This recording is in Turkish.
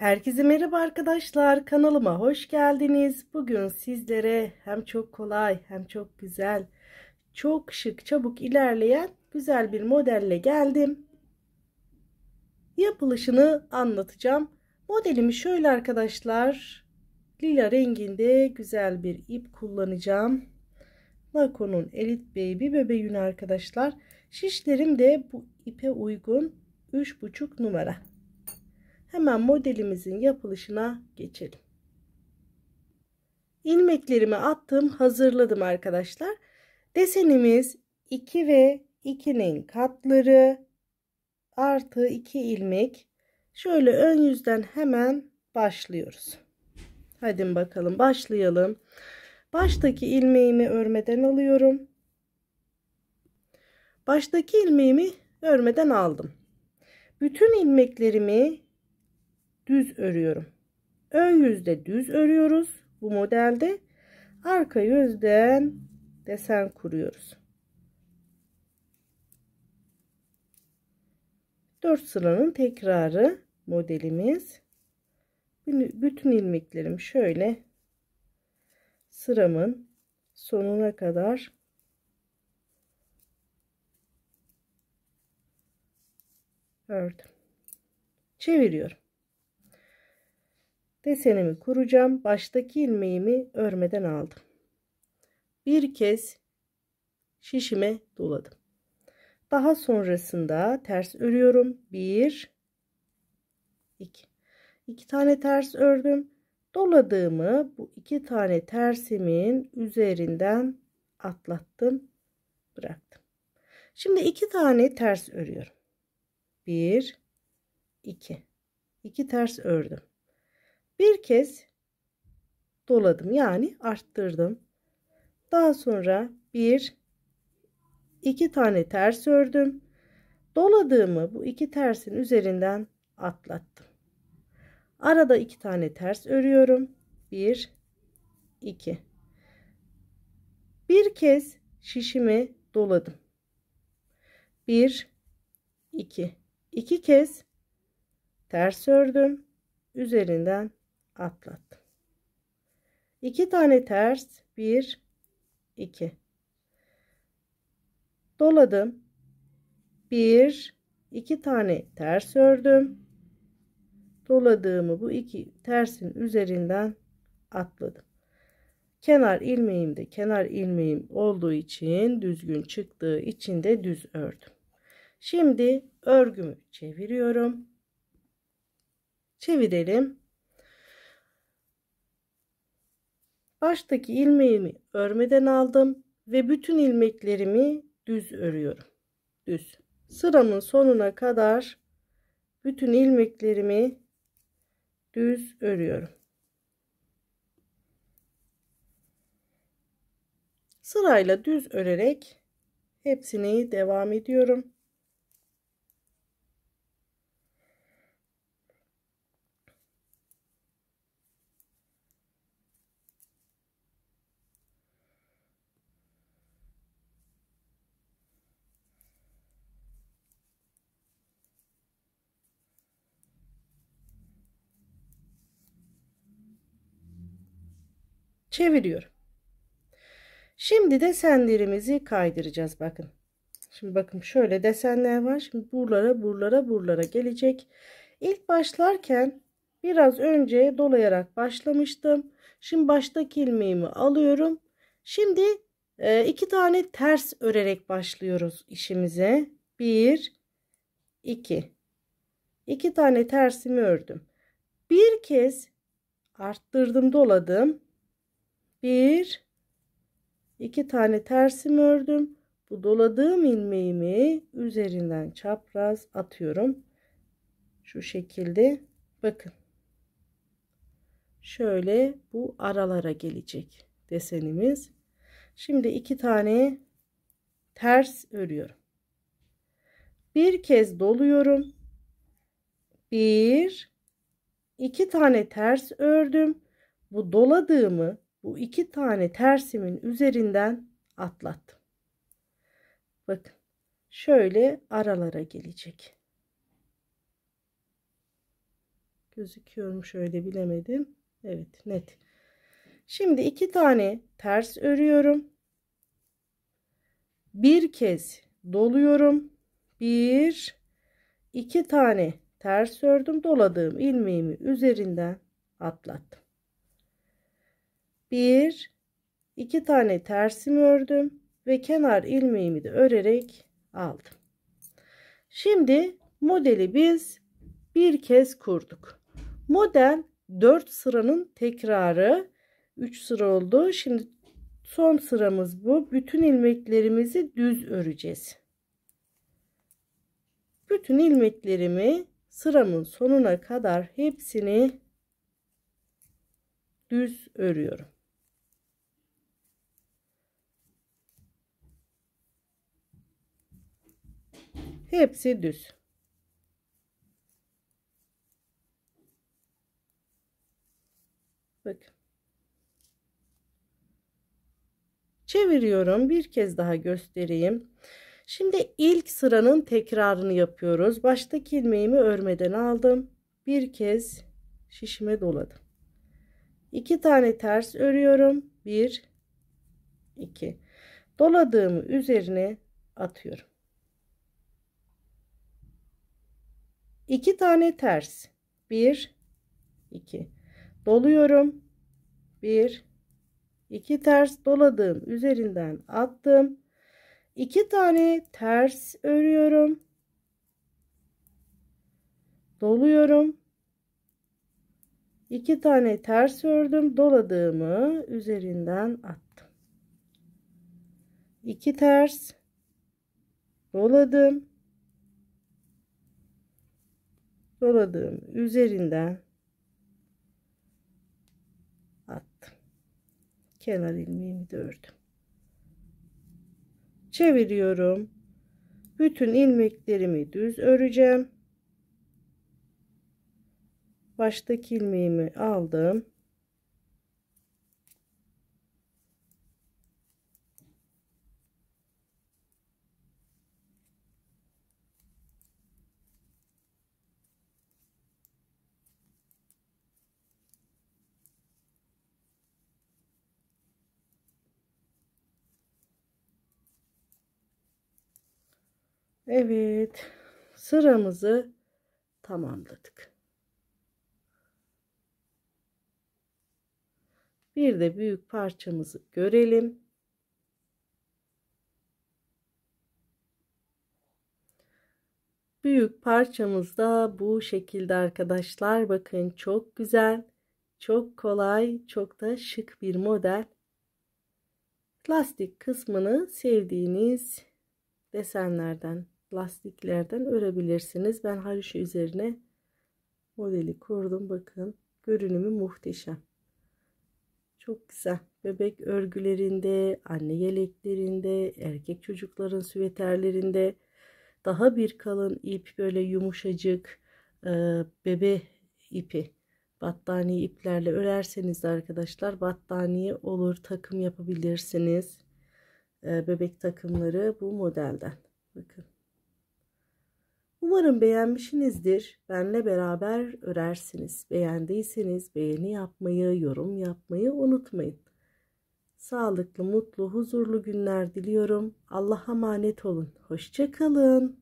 Herkese merhaba arkadaşlar kanalıma hoş geldiniz. Bugün sizlere hem çok kolay hem çok güzel çok şık çabuk ilerleyen güzel bir modelle geldim. Yapılışını anlatacağım. Modelimi şöyle arkadaşlar lila renginde güzel bir ip kullanacağım. Nakonun elit Baby bebe yünü arkadaşlar. Şişlerim de bu ipe uygun 3,5 numara. Hemen modelimizin yapılışına geçelim. İlmeklerimi attım, hazırladım arkadaşlar. Desenimiz 2 ve 2'nin katları artı 2 ilmek. Şöyle ön yüzden hemen başlıyoruz. Hadi bakalım başlayalım. Baştaki ilmeğimi örmeden alıyorum. Baştaki ilmeğimi örmeden aldım. Bütün ilmeklerimi düz örüyorum. Ön yüzde düz örüyoruz bu modelde. Arka yüzden desen kuruyoruz. 4 sıranın tekrarı modelimiz. Bütün ilmeklerim şöyle sıramın sonuna kadar ördüm. Çeviriyorum. Desenimi kuracağım. Baştaki ilmeğimi örmeden aldım. Bir kez şişime doladım. Daha sonrasında ters örüyorum. 1 2 2 tane ters ördüm. Doladığımı bu iki tane tersimin üzerinden atlattım, bıraktım. Şimdi iki tane ters örüyorum. 1 2 2 ters ördüm bir kez doladım yani arttırdım. Daha sonra bir iki tane ters ördüm. Doladığımı bu iki tersin üzerinden atlattım. Arada iki tane ters örüyorum. Bir, iki. Bir kez şişimi doladım. Bir, iki. İki kez ters ördüm. Üzerinden atlattım. 2 tane ters 1 2 doladım. 1 2 tane ters ördüm. Doladığımı bu iki tersin üzerinden atladım. Kenar ilmeğim de kenar ilmeğim olduğu için düzgün çıktığı için de düz ördüm. Şimdi örgümü çeviriyorum. Çevirelim. Baştaki ilmeğimi örmeden aldım ve bütün ilmeklerimi düz örüyorum. Düz. Sıramın sonuna kadar bütün ilmeklerimi düz örüyorum. Sırayla düz örerek hepsini devam ediyorum. çeviriyorum. Şimdi desenlerimizi kaydıracağız bakın. Şimdi bakın şöyle desenler var. Şimdi buralara buralara buralara gelecek. İlk başlarken biraz önce dolayarak başlamıştım. Şimdi baştaki ilmeğimi alıyorum. Şimdi e, iki tane ters örerek başlıyoruz işimize. Bir, iki. İki tane tersimi ördüm. Bir kez arttırdım doladım bir iki tane tersim ördüm. Bu doladığım ilmeğimi üzerinden çapraz atıyorum. Şu şekilde bakın. Şöyle bu aralara gelecek desenimiz. Şimdi iki tane ters örüyorum. Bir kez doluyorum. Bir, iki tane ters ördüm. Bu doladığımı bu iki tane tersimin üzerinden atlattım. Bakın şöyle aralara gelecek. Gözüküyor mu şöyle bilemedim. Evet net. Şimdi iki tane ters örüyorum. Bir kez doluyorum. Bir, iki tane ters ördüm. Doladığım ilmeğimi üzerinden atlattım bir iki tane tersimi ördüm ve kenar ilmeğimi de örerek aldım. Şimdi modeli biz bir kez kurduk. Model 4 sıranın tekrarı 3 sıra oldu. Şimdi son sıramız bu. Bütün ilmeklerimizi düz öreceğiz. Bütün ilmeklerimi sıramın sonuna kadar hepsini düz örüyorum. Hepsi düz. Bakın. Çeviriyorum. Bir kez daha göstereyim. Şimdi ilk sıranın tekrarını yapıyoruz. Baştaki ilmeğimi örmeden aldım. Bir kez şişime doladım. İki tane ters örüyorum. Bir, iki. Doladığımı üzerine atıyorum. 2 tane ters 1 2 doluyorum 1 2 ters doladığım üzerinden attım 2 tane ters örüyorum doluyorum 2 tane ters ördüm doladığımı üzerinden attım 2 ters doladım doladığım üzerinden attım. Kenar ilmeğimi de ördüm. Çeviriyorum. Bütün ilmeklerimi düz öreceğim. Baştaki ilmeğimi aldım. Evet. Sıramızı tamamladık. Bir de büyük parçamızı görelim. Büyük parçamız da bu şekilde arkadaşlar. Bakın çok güzel, çok kolay, çok da şık bir model. Lastik kısmını sevdiğiniz desenlerden lastiklerden örebilirsiniz. Ben haroşa üzerine modeli kurdum. Bakın görünümü muhteşem. Çok güzel. Bebek örgülerinde, anne yeleklerinde, erkek çocukların süveterlerinde daha bir kalın ip böyle yumuşacık e, bebe ipi battaniye iplerle örerseniz arkadaşlar battaniye olur takım yapabilirsiniz. E, bebek takımları bu modelden. Bakın. Umarım beğenmişsinizdir. Benle beraber örersiniz. Beğendiyseniz beğeni yapmayı, yorum yapmayı unutmayın. Sağlıklı, mutlu, huzurlu günler diliyorum. Allah'a emanet olun. Hoşçakalın.